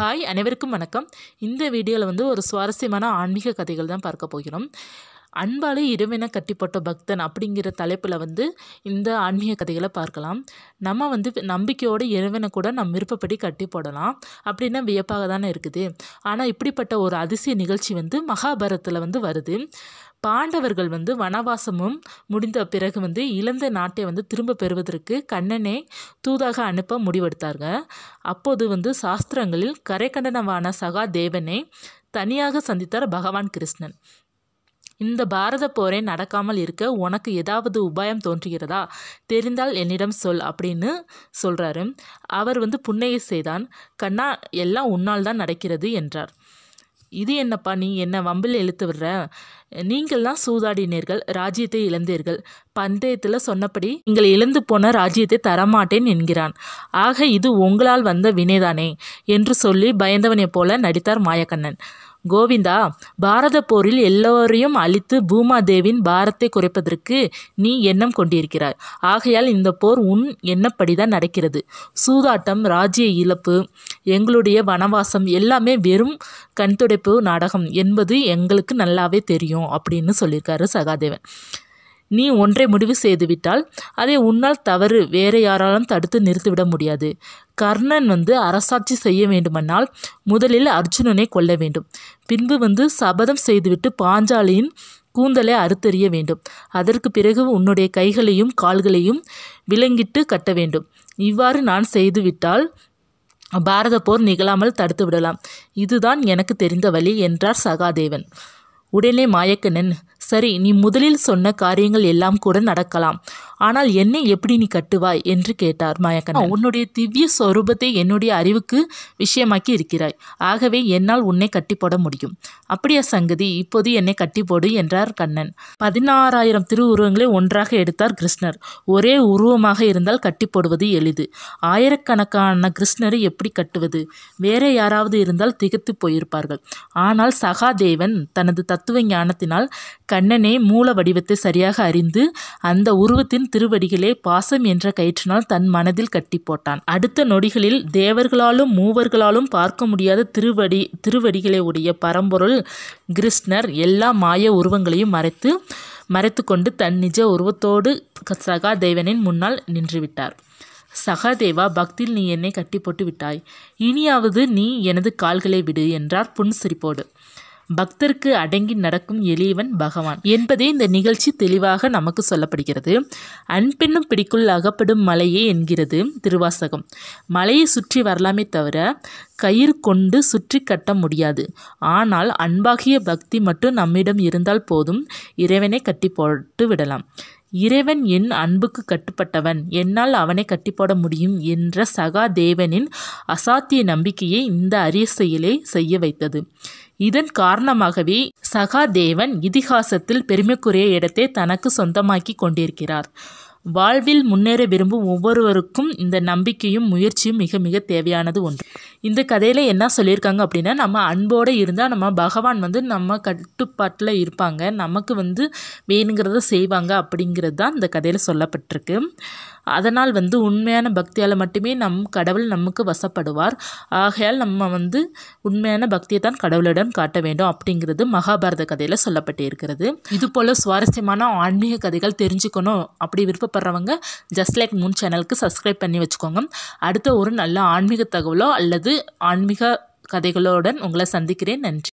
hi அனைவருக்கும் வணக்கம் இந்த வீடியோவில் வந்து ஒரு சுவாரஸ்யமான ஆன்மீக கதைகள் தான் பார்க்க போகிறோம் அன்பாலே இறைவனை கட்டிப்பட்ட பக்தன் அப்படிங்கிற தலைப்பில் வந்து இந்த ஆன்மீக கதைகளை பார்க்கலாம் நம்ம வந்து நம்பிக்கையோடு இறைவனை கூட நம் விருப்பப்படி கட்டி போடலாம் அப்படின்னா வியப்பாக தானே இருக்குது ஆனால் இப்படிப்பட்ட ஒரு அதிசய நிகழ்ச்சி வந்து மகாபாரத்தில் வந்து வருது பாண்டவர்கள் வந்து வனவாசமும் முடிந்த பிறகு வந்து இழந்த நாட்டை வந்து திரும்ப பெறுவதற்கு கண்ணனை தூதாக அனுப்ப முடிவெடுத்தாங்க அப்போது வந்து சாஸ்திரங்களில் கரைக்கண்டனமான சகா தேவனை தனியாக சந்தித்தார் பகவான் கிருஷ்ணன் இந்த பாரத போரை நடக்காமல் இருக்க உனக்கு ஏதாவது உபாயம் தோன்றுகிறதா தெரிந்தால் என்னிடம் சொல் அப்படின்னு சொல்கிறாரு அவர் வந்து புண்ணையை செய்தான் கண்ணா எல்லாம் உன்னால் தான் நடக்கிறது என்றார் இது என்னப்பா நீ என்ன வம்பில் இழுத்து விடுற நீங்கள்லாம் சூதாடினீர்கள் ராஜ்யத்தை இழந்தீர்கள் பந்தயத்தில் சொன்னபடி நீங்கள் இழந்து போன ராஜ்யத்தை தரமாட்டேன் என்கிறான் ஆக இது உங்களால் வந்த வினைதானே என்று சொல்லி பயந்தவனைப் போல நடித்தார் மாயக்கண்ணன் கோவிந்தா பாரத போரில் எல்லோரையும் அழித்து பூமாதேவின் பாரத்தை குறைப்பதற்கு நீ எண்ணம் கொண்டிருக்கிறாய் ஆகையால் இந்த போர் உன் எண்ணப்படிதான் நடக்கிறது சூதாட்டம் ராஜ்ய இழப்பு எங்களுடைய வனவாசம் எல்லாமே வெறும் கண்துடைப்பு நாடகம் என்பது எங்களுக்கு நல்லாவே தெரியும் அப்படின்னு சொல்லியிருக்காரு சகாதேவன் நீ ஒன்றை முடிவு செய்துவிட்டால் அதை உன்னால் தவறு வேறு யாராலும் தடுத்து நிறுத்திவிட முடியாது கர்ணன் வந்து அரசாட்சி செய்ய வேண்டுமென்னால் முதலில் அர்ஜுனனை கொல்ல வேண்டும் பின்பு வந்து சபதம் செய்துவிட்டு பாஞ்சாலியின் கூந்தலை அறுத்தெறிய வேண்டும் அதற்கு பிறகு உன்னுடைய கைகளையும் கால்களையும் விலங்கிட்டு கட்ட வேண்டும் இவ்வாறு நான் செய்துவிட்டால் பாரத போர் நிகழாமல் தடுத்து விடலாம் இதுதான் எனக்கு தெரிந்த வழி என்றார் சகாதேவன் உடனே மாயக்கண்ணன் சரி நீ முதலில் சொன்ன காரியங்கள் எல்லாம் கூட நடக்கலாம் ஆனால் என்னை எப்படி நீ கட்டுவாய் என்று கேட்டார் மாயக்கண்ணன் உன்னுடைய திவ்ய ஸ்வரூபத்தை என்னுடைய அறிவுக்கு விஷயமாக்கி இருக்கிறாய் ஆகவே என்னால் உன்னை கட்டி போட முடியும் அப்படியா சங்கதி இப்போது என்னை கட்டி போடு என்றார் கண்ணன் பதினாறாயிரம் திருவுருவங்களை ஒன்றாக எடுத்தார் கிருஷ்ணர் ஒரே உருவமாக இருந்தால் கட்டி போடுவது எளிது ஆயிரக்கணக்கான கிருஷ்ணரை எப்படி கட்டுவது வேற யாராவது இருந்தால் திகத்து போயிருப்பார்கள் ஆனால் சகாதேவன் தனது தத் தத்துவ ஞானத்தினால் கண்ணனே மூல வடிவத்தை சரியாக அறிந்து அந்த உருவத்தின் திருவடிகளே பாசம் என்ற கயிற்றினால் தன் மனதில் கட்டி போட்டான் அடுத்த நொடிகளில் தேவர்களாலும் மூவர்களாலும் பார்க்க முடியாத திருவடி திருவடிகளை உடைய பரம்பொருள் கிருஷ்ணர் எல்லா மாய உருவங்களையும் மறைத்து மறைத்து கொண்டு தன் நிஜ உருவத்தோடு சகாதேவனின் முன்னால் நின்றுவிட்டார் சகாதேவா பக்தியில் நீ என்னை கட்டி போட்டு விட்டாய் இனியாவது நீ எனது கால்களை விடு என்றார் புன்சிரிப்போடு பக்தருக்கு அடங்கி நடக்கும் எளியவன் பகவான் என்பதே இந்த நிகழ்ச்சி தெளிவாக நமக்கு சொல்லப்படுகிறது அன்பெண்ணும் பிடிக்குள் அகப்படும் மலையே என்கிறது திருவாசகம் மலையை சுற்றி வரலாமே தவிர கயிறு கொண்டு சுற்றி கட்ட முடியாது ஆனால் அன்பாகிய பக்தி மட்டும் நம்மிடம் இருந்தால் போதும் இறைவனை கட்டி போட்டு விடலாம் இறைவன் என் அன்புக்கு கட்டுப்பட்டவன் என்னால் அவனை கட்டிப்போட முடியும் என்ற சகாதேவனின் அசாத்திய நம்பிக்கையை இந்த அரிய செயலை செய்ய வைத்தது இதன் காரணமாகவே சகாதேவன் இதிகாசத்தில் பெருமைக்குரிய இடத்தை தனக்கு சொந்தமாக்கி கொண்டிருக்கிறார் வாழ்வில் முன்னேற விரும்பும் ஒவ்வொருவருக்கும் இந்த நம்பிக்கையும் முயற்சியும் மிக மிக தேவையானது ஒன்று இந்த கதையில் என்ன சொல்லியிருக்காங்க அப்படின்னா நம்ம அன்போடு இருந்தால் நம்ம பகவான் வந்து நம்ம கட்டுப்பாட்டில் இருப்பாங்க நமக்கு வந்து வேணுங்கிறத செய்வாங்க அப்படிங்கிறது தான் இந்த கதையில் சொல்லப்பட்டிருக்கு அதனால் வந்து உண்மையான பக்தியால் மட்டுமே நம் கடவுள் நமக்கு வசப்படுவார் ஆகையால் நம்ம வந்து உண்மையான பக்தியை தான் கடவுளிடம் காட்ட வேண்டும் அப்படிங்கிறது மகாபாரத கதையில் சொல்லப்பட்டிருக்கிறது இது போல் சுவாரஸ்யமான ஆன்மீக கதைகள் தெரிஞ்சுக்கணும் அப்படி விருப்பப்படுறவங்க ஜஸ்ட் லைக் மூன் சேனலுக்கு சப்ஸ்கிரைப் பண்ணி வச்சுக்கோங்க அடுத்த ஒரு நல்ல ஆன்மீக தகவலோ அல்லது ஆன்மீக கதைகளுடன் உங்களை சந்திக்கிறேன் நன்றி